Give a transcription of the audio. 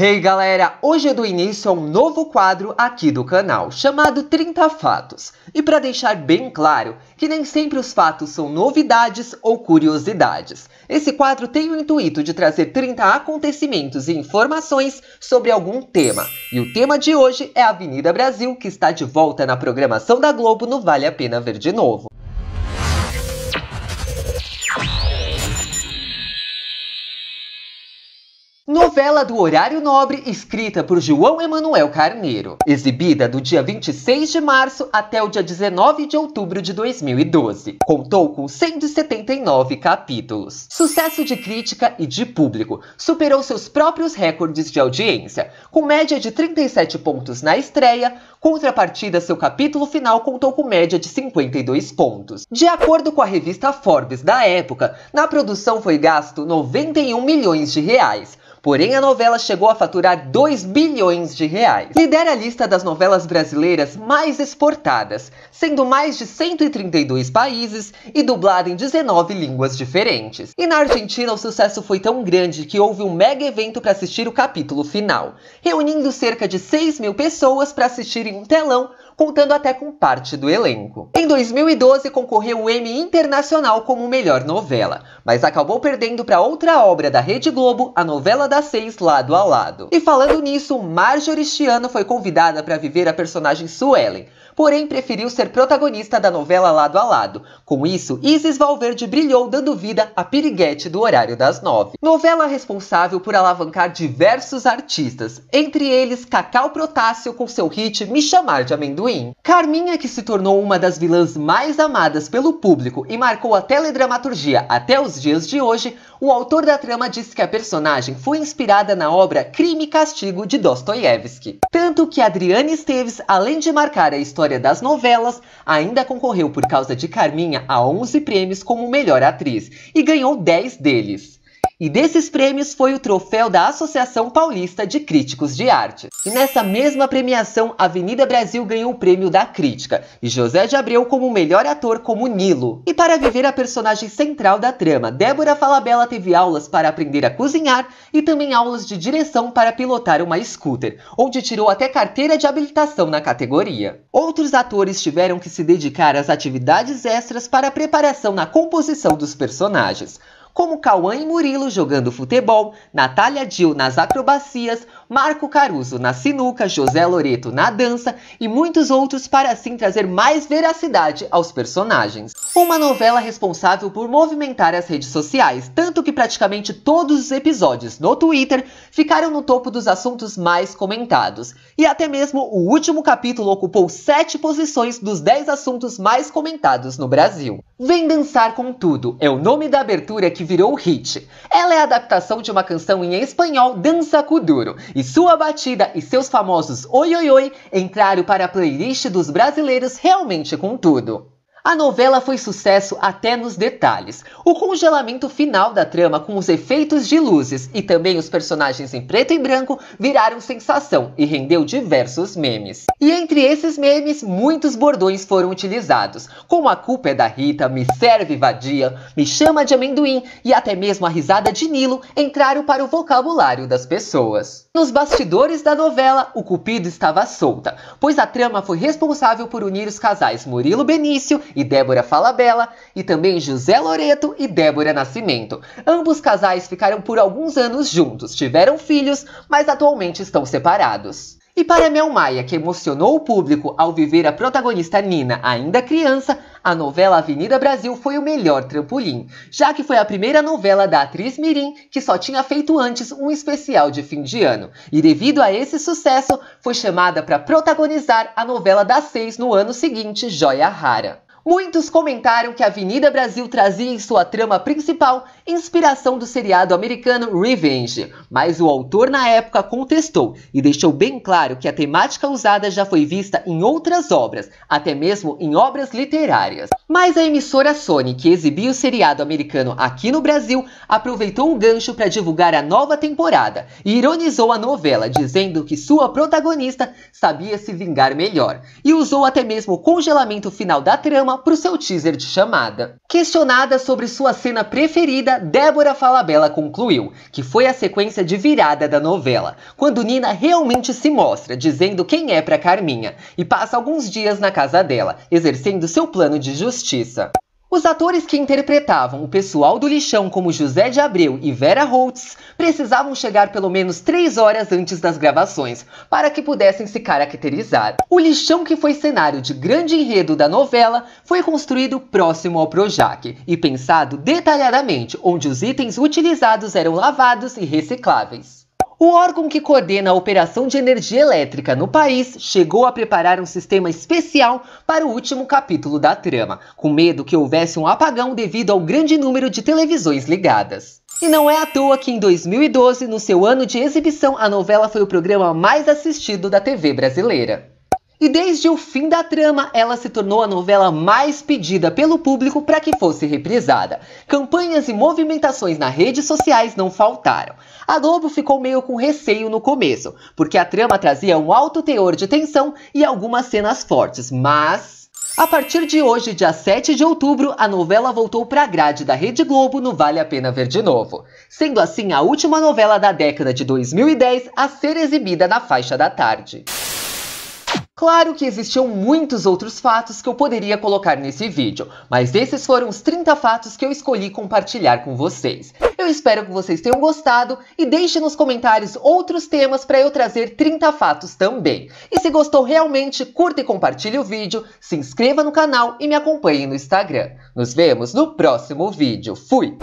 Hey galera, hoje eu é dou início a um novo quadro aqui do canal, chamado 30 Fatos. E para deixar bem claro que nem sempre os fatos são novidades ou curiosidades. Esse quadro tem o intuito de trazer 30 acontecimentos e informações sobre algum tema. E o tema de hoje é a Avenida Brasil, que está de volta na programação da Globo no Vale a Pena Ver de Novo. Novela do Horário Nobre, escrita por João Emanuel Carneiro. Exibida do dia 26 de março até o dia 19 de outubro de 2012. Contou com 179 capítulos. Sucesso de crítica e de público. Superou seus próprios recordes de audiência, com média de 37 pontos na estreia. Contrapartida, seu capítulo final contou com média de 52 pontos. De acordo com a revista Forbes da época, na produção foi gasto 91 milhões de reais Porém, a novela chegou a faturar 2 bilhões de reais. Lidera a lista das novelas brasileiras mais exportadas, sendo mais de 132 países e dublada em 19 línguas diferentes. E na Argentina, o sucesso foi tão grande que houve um mega evento para assistir o capítulo final, reunindo cerca de 6 mil pessoas para assistirem um telão contando até com parte do elenco. Em 2012 concorreu o Emmy Internacional como melhor novela, mas acabou perdendo para outra obra da Rede Globo, a novela das seis Lado a Lado. E falando nisso, Marjorie Chiano foi convidada para viver a personagem Suellen, porém preferiu ser protagonista da novela Lado a Lado. Com isso, Isis Valverde brilhou dando vida a Piriguete do Horário das Nove. Novela responsável por alavancar diversos artistas, entre eles Cacau Protásio com seu hit Me Chamar de Amendoim. Carminha, que se tornou uma das vilãs mais amadas pelo público e marcou a teledramaturgia até os dias de hoje, o autor da trama disse que a personagem foi inspirada na obra Crime e Castigo de Dostoiévski. Tanto que Adriane Esteves, além de marcar a história das novelas, ainda concorreu por causa de Carminha a 11 prêmios como melhor atriz e ganhou 10 deles. E desses prêmios foi o troféu da Associação Paulista de Críticos de Arte. E nessa mesma premiação, Avenida Brasil ganhou o prêmio da crítica e José de Abreu como o melhor ator como Nilo. E para viver a personagem central da trama, Débora Falabella teve aulas para aprender a cozinhar e também aulas de direção para pilotar uma scooter, onde tirou até carteira de habilitação na categoria. Outros atores tiveram que se dedicar às atividades extras para a preparação na composição dos personagens como Cauã e Murilo jogando futebol, Natália Dil nas acrobacias, Marco Caruso na sinuca, José Loreto na dança e muitos outros para assim trazer mais veracidade aos personagens. Uma novela responsável por movimentar as redes sociais, tanto que praticamente todos os episódios no Twitter ficaram no topo dos assuntos mais comentados. E até mesmo o último capítulo ocupou sete posições dos dez assuntos mais comentados no Brasil. Vem Dançar com Tudo é o nome da abertura que virou hit. Ela é a adaptação de uma canção em espanhol, Dança Cuduro e sua batida e seus famosos oi oi oi entraram para a playlist dos brasileiros realmente com tudo. A novela foi sucesso até nos detalhes. O congelamento final da trama com os efeitos de luzes e também os personagens em preto e branco viraram sensação e rendeu diversos memes. E entre esses memes, muitos bordões foram utilizados, como a culpa é da Rita, me serve vadia, me chama de amendoim e até mesmo a risada de Nilo entraram para o vocabulário das pessoas. Nos bastidores da novela, o cupido estava solta, pois a trama foi responsável por unir os casais Murilo Benício e Débora Falabella, e também José Loreto e Débora Nascimento. Ambos casais ficaram por alguns anos juntos, tiveram filhos, mas atualmente estão separados. E para Mel Maia, que emocionou o público ao viver a protagonista Nina ainda criança, a novela Avenida Brasil foi o melhor trampolim, já que foi a primeira novela da atriz Mirim que só tinha feito antes um especial de fim de ano. E devido a esse sucesso, foi chamada para protagonizar a novela das seis no ano seguinte, Joia Rara. Muitos comentaram que a Avenida Brasil trazia em sua trama principal inspiração do seriado americano Revenge, mas o autor na época contestou e deixou bem claro que a temática usada já foi vista em outras obras, até mesmo em obras literárias. Mas a emissora Sony, que exibia o seriado americano aqui no Brasil, aproveitou o gancho para divulgar a nova temporada e ironizou a novela, dizendo que sua protagonista sabia se vingar melhor, e usou até mesmo o congelamento final da trama para o seu teaser de chamada. Questionada sobre sua cena preferida, Débora Falabella concluiu que foi a sequência de virada da novela, quando Nina realmente se mostra, dizendo quem é para Carminha, e passa alguns dias na casa dela, exercendo seu plano de justiça. Os atores que interpretavam o pessoal do lixão como José de Abreu e Vera Holtz precisavam chegar pelo menos três horas antes das gravações para que pudessem se caracterizar. O lixão que foi cenário de grande enredo da novela foi construído próximo ao Projac e pensado detalhadamente, onde os itens utilizados eram lavados e recicláveis. O órgão que coordena a operação de energia elétrica no país chegou a preparar um sistema especial para o último capítulo da trama, com medo que houvesse um apagão devido ao grande número de televisões ligadas. E não é à toa que em 2012, no seu ano de exibição, a novela foi o programa mais assistido da TV brasileira. E desde o fim da trama, ela se tornou a novela mais pedida pelo público para que fosse reprisada. Campanhas e movimentações nas redes sociais não faltaram. A Globo ficou meio com receio no começo, porque a trama trazia um alto teor de tensão e algumas cenas fortes, mas a partir de hoje, dia 7 de outubro, a novela voltou para a grade da Rede Globo no Vale a Pena Ver de Novo, sendo assim a última novela da década de 2010 a ser exibida na faixa da tarde. Claro que existiam muitos outros fatos que eu poderia colocar nesse vídeo, mas esses foram os 30 fatos que eu escolhi compartilhar com vocês. Eu espero que vocês tenham gostado e deixe nos comentários outros temas para eu trazer 30 fatos também. E se gostou realmente, curta e compartilhe o vídeo, se inscreva no canal e me acompanhe no Instagram. Nos vemos no próximo vídeo. Fui!